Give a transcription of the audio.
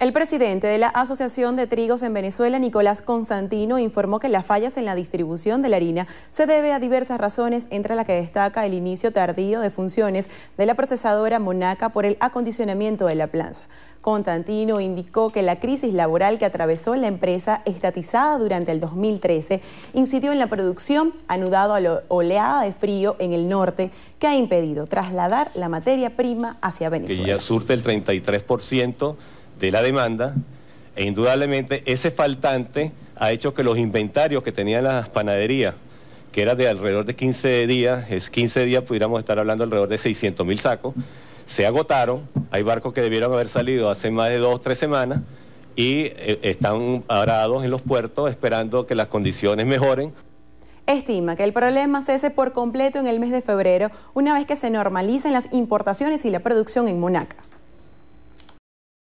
El presidente de la Asociación de Trigos en Venezuela, Nicolás Constantino, informó que las fallas en la distribución de la harina se debe a diversas razones, entre las que destaca el inicio tardío de funciones de la procesadora Monaca por el acondicionamiento de la planta. Constantino indicó que la crisis laboral que atravesó la empresa estatizada durante el 2013 incidió en la producción, anudado a la oleada de frío en el norte, que ha impedido trasladar la materia prima hacia Venezuela. Que ya surte el 33% de la demanda e indudablemente ese faltante ha hecho que los inventarios que tenían las panaderías, que era de alrededor de 15 días, es 15 días pudiéramos estar hablando alrededor de 600 mil sacos, se agotaron, hay barcos que debieron haber salido hace más de dos o tres semanas y eh, están parados en los puertos esperando que las condiciones mejoren. Estima que el problema cese por completo en el mes de febrero, una vez que se normalicen las importaciones y la producción en Monaca.